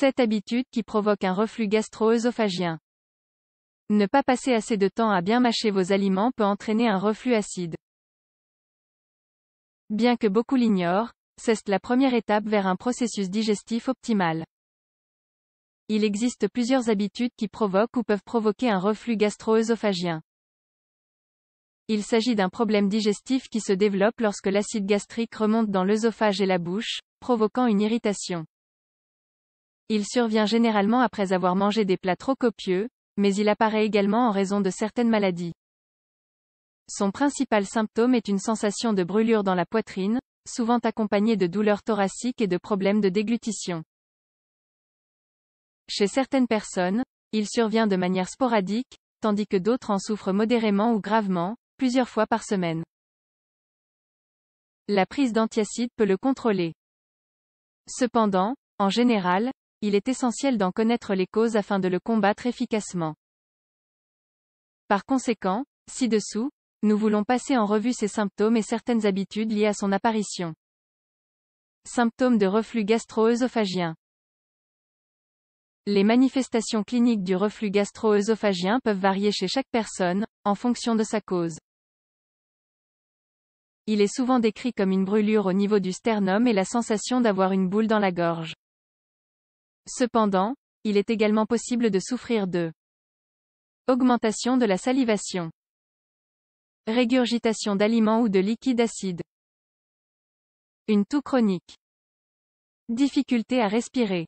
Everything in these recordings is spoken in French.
Cette habitude qui provoque un reflux gastro-œsophagien. Ne pas passer assez de temps à bien mâcher vos aliments peut entraîner un reflux acide. Bien que beaucoup l'ignorent, c'est la première étape vers un processus digestif optimal. Il existe plusieurs habitudes qui provoquent ou peuvent provoquer un reflux gastro-œsophagien. Il s'agit d'un problème digestif qui se développe lorsque l'acide gastrique remonte dans l'œsophage et la bouche, provoquant une irritation. Il survient généralement après avoir mangé des plats trop copieux, mais il apparaît également en raison de certaines maladies. Son principal symptôme est une sensation de brûlure dans la poitrine, souvent accompagnée de douleurs thoraciques et de problèmes de déglutition. Chez certaines personnes, il survient de manière sporadique, tandis que d'autres en souffrent modérément ou gravement, plusieurs fois par semaine. La prise d'antiacide peut le contrôler. Cependant, en général, il est essentiel d'en connaître les causes afin de le combattre efficacement. Par conséquent, ci-dessous, nous voulons passer en revue ses symptômes et certaines habitudes liées à son apparition. Symptômes de reflux gastro-œsophagien. Les manifestations cliniques du reflux gastro-œsophagien peuvent varier chez chaque personne, en fonction de sa cause. Il est souvent décrit comme une brûlure au niveau du sternum et la sensation d'avoir une boule dans la gorge. Cependant, il est également possible de souffrir de augmentation de la salivation, régurgitation d'aliments ou de liquides acides une toux chronique, difficulté à respirer,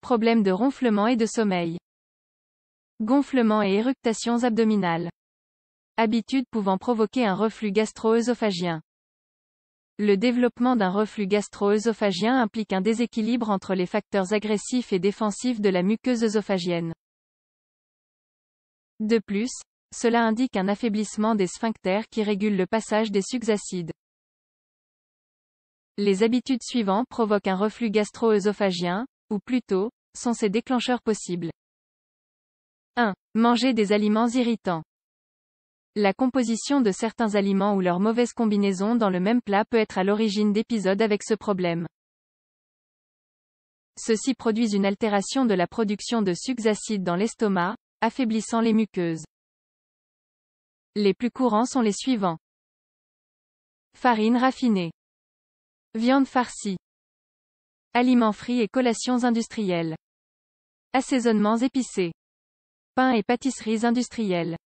problème de ronflement et de sommeil, gonflement et éructations abdominales, habitudes pouvant provoquer un reflux gastro-œsophagien. Le développement d'un reflux gastro-œsophagien implique un déséquilibre entre les facteurs agressifs et défensifs de la muqueuse œsophagienne. De plus, cela indique un affaiblissement des sphincters qui régulent le passage des sucs acides. Les habitudes suivantes provoquent un reflux gastro-œsophagien, ou plutôt, sont ces déclencheurs possibles. 1. Manger des aliments irritants. La composition de certains aliments ou leur mauvaise combinaison dans le même plat peut être à l'origine d'épisodes avec ce problème. Ceux-ci produisent une altération de la production de sucs acides dans l'estomac, affaiblissant les muqueuses. Les plus courants sont les suivants. Farine raffinée. Viande farcie. Aliments frits et collations industrielles. Assaisonnements épicés. Pains et pâtisseries industrielles.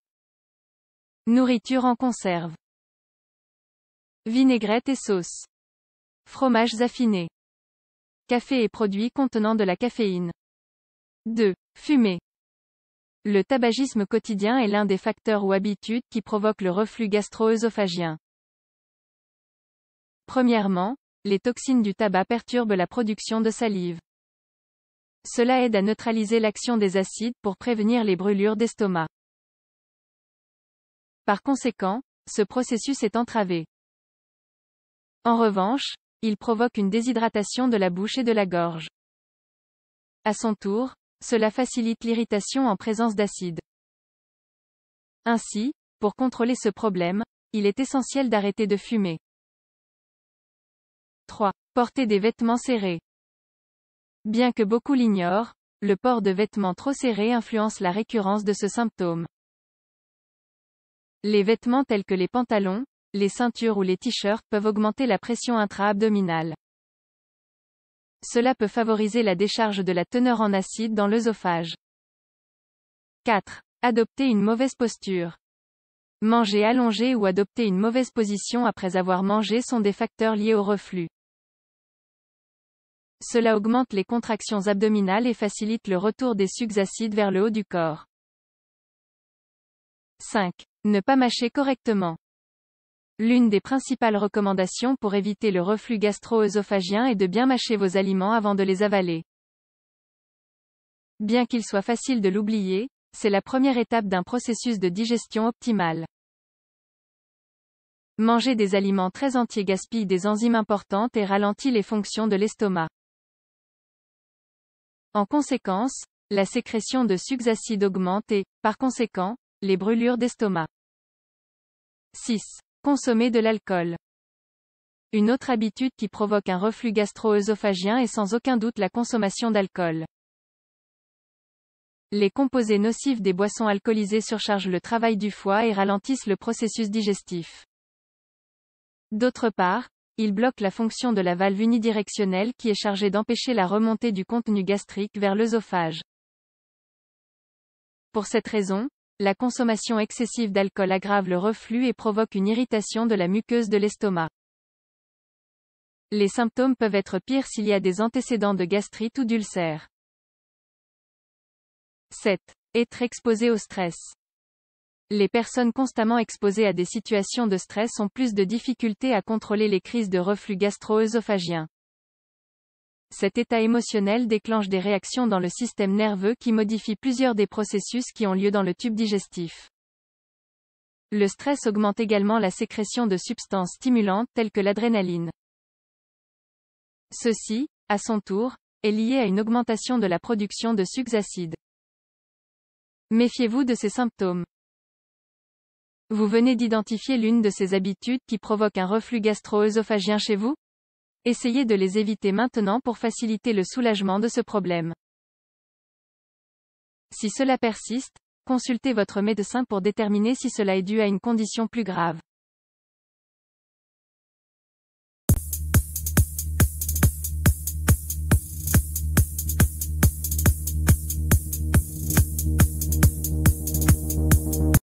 Nourriture en conserve. Vinaigrette et sauce. Fromages affinés. Café et produits contenant de la caféine. 2. Fumer Le tabagisme quotidien est l'un des facteurs ou habitudes qui provoquent le reflux gastro-œsophagien. Premièrement, les toxines du tabac perturbent la production de salive. Cela aide à neutraliser l'action des acides pour prévenir les brûlures d'estomac. Par conséquent, ce processus est entravé. En revanche, il provoque une déshydratation de la bouche et de la gorge. À son tour, cela facilite l'irritation en présence d'acide. Ainsi, pour contrôler ce problème, il est essentiel d'arrêter de fumer. 3. Porter des vêtements serrés. Bien que beaucoup l'ignorent, le port de vêtements trop serrés influence la récurrence de ce symptôme. Les vêtements tels que les pantalons, les ceintures ou les t-shirts peuvent augmenter la pression intra-abdominale. Cela peut favoriser la décharge de la teneur en acide dans l'œsophage. 4. Adopter une mauvaise posture. Manger allongé ou adopter une mauvaise position après avoir mangé sont des facteurs liés au reflux. Cela augmente les contractions abdominales et facilite le retour des sucs acides vers le haut du corps. 5. Ne pas mâcher correctement. L'une des principales recommandations pour éviter le reflux gastro-œsophagien est de bien mâcher vos aliments avant de les avaler. Bien qu'il soit facile de l'oublier, c'est la première étape d'un processus de digestion optimale. Manger des aliments très entiers gaspille des enzymes importantes et ralentit les fonctions de l'estomac. En conséquence, la sécrétion de sucs acides augmente et, par conséquent, les brûlures d'estomac. 6. Consommer de l'alcool. Une autre habitude qui provoque un reflux gastro-œsophagien est sans aucun doute la consommation d'alcool. Les composés nocifs des boissons alcoolisées surchargent le travail du foie et ralentissent le processus digestif. D'autre part, ils bloquent la fonction de la valve unidirectionnelle qui est chargée d'empêcher la remontée du contenu gastrique vers l'œsophage. Pour cette raison, la consommation excessive d'alcool aggrave le reflux et provoque une irritation de la muqueuse de l'estomac. Les symptômes peuvent être pires s'il y a des antécédents de gastrite ou d'ulcère. 7. Être exposé au stress. Les personnes constamment exposées à des situations de stress ont plus de difficultés à contrôler les crises de reflux gastro-œsophagien. Cet état émotionnel déclenche des réactions dans le système nerveux qui modifient plusieurs des processus qui ont lieu dans le tube digestif. Le stress augmente également la sécrétion de substances stimulantes telles que l'adrénaline. Ceci, à son tour, est lié à une augmentation de la production de sucs acides. Méfiez-vous de ces symptômes. Vous venez d'identifier l'une de ces habitudes qui provoque un reflux gastro-œsophagien chez vous Essayez de les éviter maintenant pour faciliter le soulagement de ce problème. Si cela persiste, consultez votre médecin pour déterminer si cela est dû à une condition plus grave.